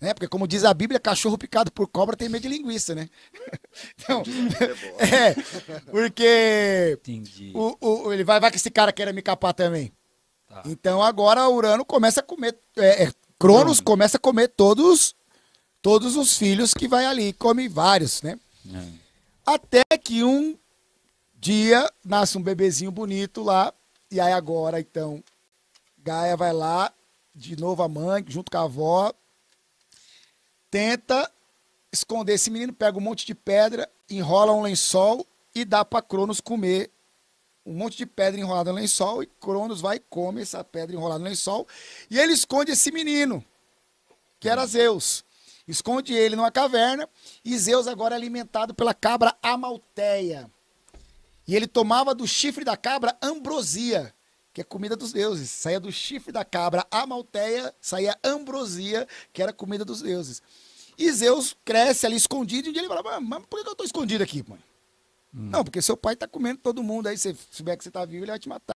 Né? Porque, como diz a Bíblia, cachorro picado por cobra tem medo de linguiça, né? Então, é, é, porque o, o, ele vai, vai que esse cara queira me capar também. Tá. Então, agora Urano começa a comer, é, é, Cronos hum. começa a comer todos, todos os filhos que vai ali, come vários, né? Hum. Até que um dia nasce um bebezinho bonito lá, e aí agora, então, Gaia vai lá, de novo a mãe, junto com a avó, tenta esconder esse menino, pega um monte de pedra, enrola um lençol e dá para Cronos comer um monte de pedra enrolada no lençol e Cronos vai e come essa pedra enrolada no lençol e ele esconde esse menino, que era hum. Zeus. Esconde ele numa caverna e Zeus agora é alimentado pela cabra Amalteia. E ele tomava do chifre da cabra ambrosia que é comida dos deuses. Saía do chifre da cabra amalteia, saía ambrosia, que era comida dos deuses. E Zeus cresce ali escondido, e um dia ele fala, mas por que eu estou escondido aqui, mãe? Hum. Não, porque seu pai está comendo todo mundo, aí se souber que você está vivo, ele vai te matar.